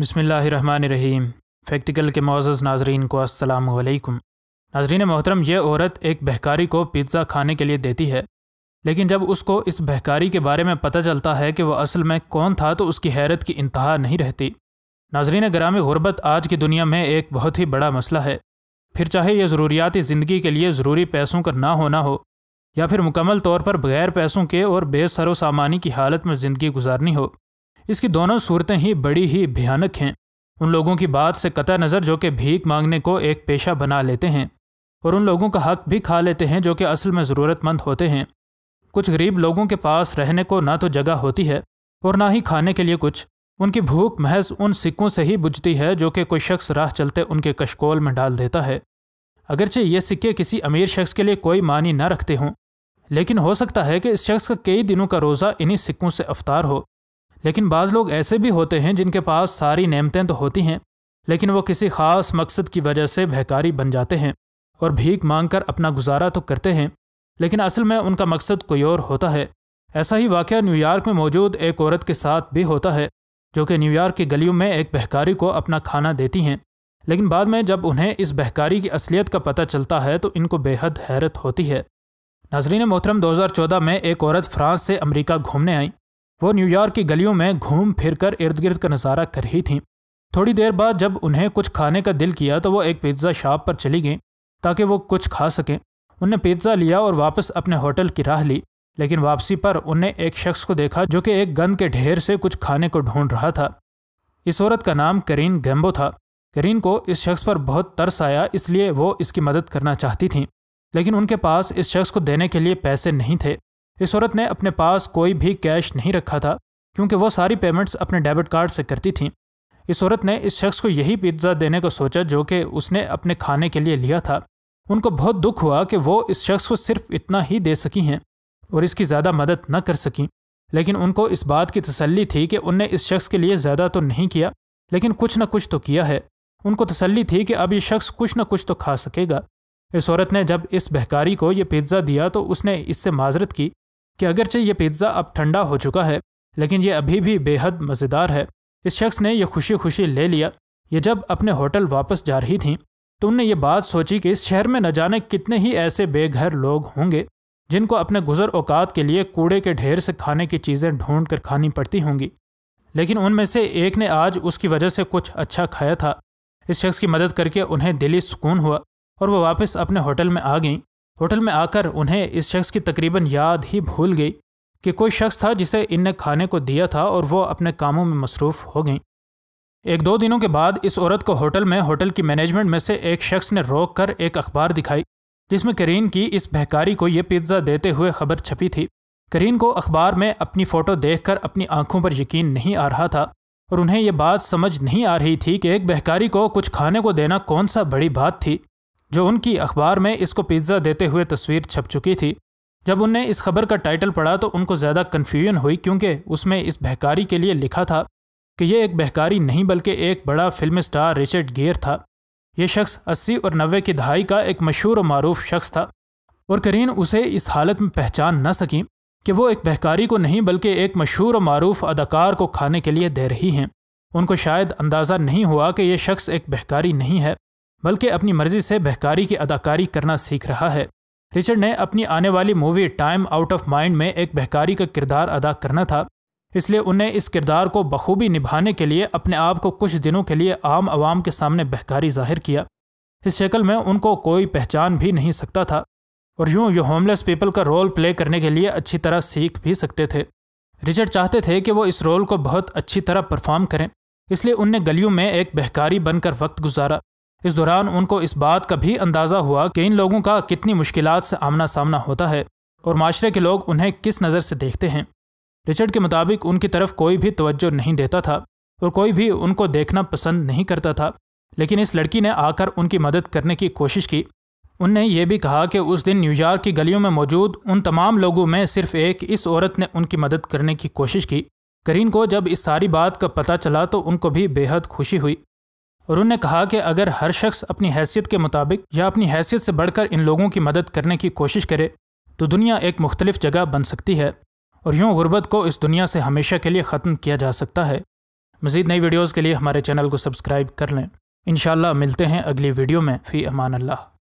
बसमीम फैक्टिकल के मोज़ नाजरीन को असलकम नाजरीन मोहतरम यह औरत एक बहकारी को पिज़्ज़ा खाने के लिए देती है लेकिन जब उसको इस बहकारी के बारे में पता चलता है कि वह असल में कौन था तो उसकी हैरत की इंतहा नहीं रहती नाजरीन ग्रामी गुरबत आज की दुनिया में एक बहुत ही बड़ा मसला है फिर चाहे यह ज़रूरियाती ज़िंदगी के लिए ज़रूरी पैसों का ना होना हो या फिर मुकम्मल तौर पर बगैर पैसों के और बेसरो सामानी की हालत में ज़िंदगी गुजारनी हो इसकी दोनों सूरतें ही बड़ी ही भयानक हैं उन लोगों की बात से कतः नज़र जो कि भीख मांगने को एक पेशा बना लेते हैं और उन लोगों का हक भी खा लेते हैं जो कि असल में ज़रूरतमंद होते हैं कुछ गरीब लोगों के पास रहने को ना तो जगह होती है और ना ही खाने के लिए कुछ उनकी भूख महज उन सिक्कों से ही बुझती है जो कि कोई शख्स राह चलते उनके कशकोल में डाल देता है अगरचे ये सिक्के किसी अमीर शख्स के लिए कोई मानी न रखते हों लेकिन हो सकता है कि इस शख्स का कई दिनों का रोज़ा इन्हीं सिक्कों से अवतार हो लेकिन बाज़ लोग ऐसे भी होते हैं जिनके पास सारी नेमतें तो होती हैं लेकिन वो किसी ख़ास मकसद की वजह से भहकारी बन जाते हैं और भीख कर अपना गुजारा तो करते हैं लेकिन असल में उनका मकसद कोई और होता है ऐसा ही वाक़ न्यूयॉर्क में मौजूद एक औरत के साथ भी होता है जो कि न्यूयॉर्क की गलियों में एक बहकारी को अपना खाना देती हैं लेकिन बाद में जब उन्हें इस बहकारी की असलियत का पता चलता है तो इनको बेहद हैरत होती है नाजरीन मोहतरम 2014 में एक औरत फ्रांस से अमेरिका घूमने आई वो न्यूयॉर्क की गलियों में घूम फिर कर इर्द गिर्द का नज़ारा कर ही थीं थोड़ी देर बाद जब उन्हें कुछ खाने का दिल किया तो वो एक पिज़्ज़ा शॉप पर चली गईं ताकि वो कुछ खा सकें उन्हें पिज़्ज़ा लिया और वापस अपने होटल की राह ली लेकिन वापसी पर उन्हें एक शख्स को देखा जो कि एक गंद के ढेर से कुछ खाने को ढूंढ रहा था इस औरत का नाम करीन गैम्बो था करीन को इस शख्स पर बहुत तरस आया इसलिए वो इसकी मदद करना चाहती थीं लेकिन उनके पास इस शख्स को देने के लिए पैसे नहीं थे इस औरत ने अपने पास कोई भी कैश नहीं रखा था क्योंकि वो सारी पेमेंट्स अपने डेबिट कार्ड से करती थी इस औरत ने इस शख्स को यही पिज्ज़ा देने का सोचा जो कि उसने अपने खाने के लिए लिया था उनको बहुत दुख हुआ कि वो इस शख्स को सिर्फ इतना ही दे सकी हैं और इसकी ज़्यादा मदद न कर सकी लेकिन उनको इस बात की तसल्ली थी कि उनने इस शख्स के लिए ज़्यादा तो नहीं किया लेकिन कुछ ना कुछ तो किया है उनको तसल्ली थी कि अब ये शख्स कुछ ना कुछ तो खा सकेगा इस औरत ने जब इस बहकारी को ये पिज्ज़ा दिया तो उसने इससे माजरत की कि अगरचे ये पिज्ज़ा अब ठंडा हो चुका है लेकिन ये अभी भी बेहद मज़ेदार है इस शख्स ने यह खुशी खुशी ले लिया ये जब अपने होटल वापस जा रही थी तो उनने ये बात सोची कि इस शहर में न जाने कितने ही ऐसे बेघर लोग होंगे जिनको अपने गुजर औकात के लिए कूड़े के ढेर से खाने की चीज़ें ढूंढ कर खानी पड़ती होंगी लेकिन उनमें से एक ने आज उसकी वजह से कुछ अच्छा खाया था इस शख्स की मदद करके उन्हें दिली सुकून हुआ और वह वापस अपने होटल में आ गईं होटल में आकर उन्हें इस शख्स की तकरीबन याद ही भूल गई कि कोई शख्स था जिसे इनने खाने को दिया था और वो अपने कामों में मसरूफ़ हो गई एक दो दिनों के बाद इस औरत को होटल में होटल की मैनेजमेंट में से एक शख्स ने रोक कर एक अखबार दिखाई जिसमें करीन की इस बहकारी को ये पिज्ज़ा देते हुए खबर छपी थी करीन को अखबार में अपनी फ़ोटो देखकर अपनी आंखों पर यकीन नहीं आ रहा था और उन्हें यह बात समझ नहीं आ रही थी कि एक बहकारी को कुछ खाने को देना कौन सा बड़ी बात थी जो उनकी अखबार में इसको पिज्ज़ा देते हुए तस्वीर छप चुकी थी जब उनने इस खबर का टाइटल पढ़ा तो उनको ज़्यादा कन्फ्यूजन हुई क्योंकि उसमें इस बहकारी के लिए लिखा था कि यह एक बहकारी नहीं बल्कि एक बड़ा फिल्म स्टार रिचर्ड गियर था यह शख्स अस्सी और नबे की दहाई का एक मशहूर और मरूफ शख्स था और करीन उसे इस हालत में पहचान न सकी कि वो एक बहकारी को नहीं बल्कि एक मशहूर और मरूफ अदाकार को खाने के लिए दे रही हैं उनको शायद अंदाज़ा नहीं हुआ कि यह शख्स एक बहकारी नहीं है बल्कि अपनी मर्जी से बहकारी की अदाकारी करना सीख रहा है रिचर्ड ने अपनी आने वाली movie Time Out of Mind में एक बहकारी का किरदार अदा करना था इसलिए उन्हें इस किरदार को बखूबी निभाने के लिए अपने आप को कुछ दिनों के लिए आम आवाम के सामने बहकारी जाहिर किया इस शक्ल में उनको कोई पहचान भी नहीं सकता था और यूं ये होमलेस पीपल का रोल प्ले करने के लिए अच्छी तरह सीख भी सकते थे रिचर्ड चाहते थे कि वो इस रोल को बहुत अच्छी तरह परफॉर्म करें इसलिए उनने गलियों में एक बहकारी बनकर वक्त गुजारा इस दौरान उनको इस बात का भी अंदाज़ा हुआ कि इन लोगों का कितनी मुश्किल से आमना सामना होता है और माशरे के लोग उन्हें किस नज़र से देखते हैं रिचर्ड के मुताबिक उनकी तरफ कोई भी तवज्जो नहीं देता था और कोई भी उनको देखना पसंद नहीं करता था लेकिन इस लड़की ने आकर उनकी मदद करने की कोशिश की उनने ये भी कहा कि उस दिन न्यूयॉर्क की गलियों में मौजूद उन तमाम लोगों में सिर्फ एक इस औरत ने उनकी मदद करने की कोशिश की करीन को जब इस सारी बात का पता चला तो उनको भी बेहद खुशी हुई और उन्होंने कहा कि अगर हर शख्स अपनी हैसियत के मुताबिक या अपनी हैसियत से बढ़कर इन लोगों की मदद करने की कोशिश करे तो दुनिया एक मुख्तलिफ जगह बन सकती है और यूँ गुर्बत को इस दुनिया से हमेशा के लिए ख़त्म किया जा सकता है मज़ीद नई वीडियोज़ के लिए हमारे चैनल को सब्सक्राइब कर लें इन मिलते हैं अगली वीडियो में फ़ी अमान अल्लाह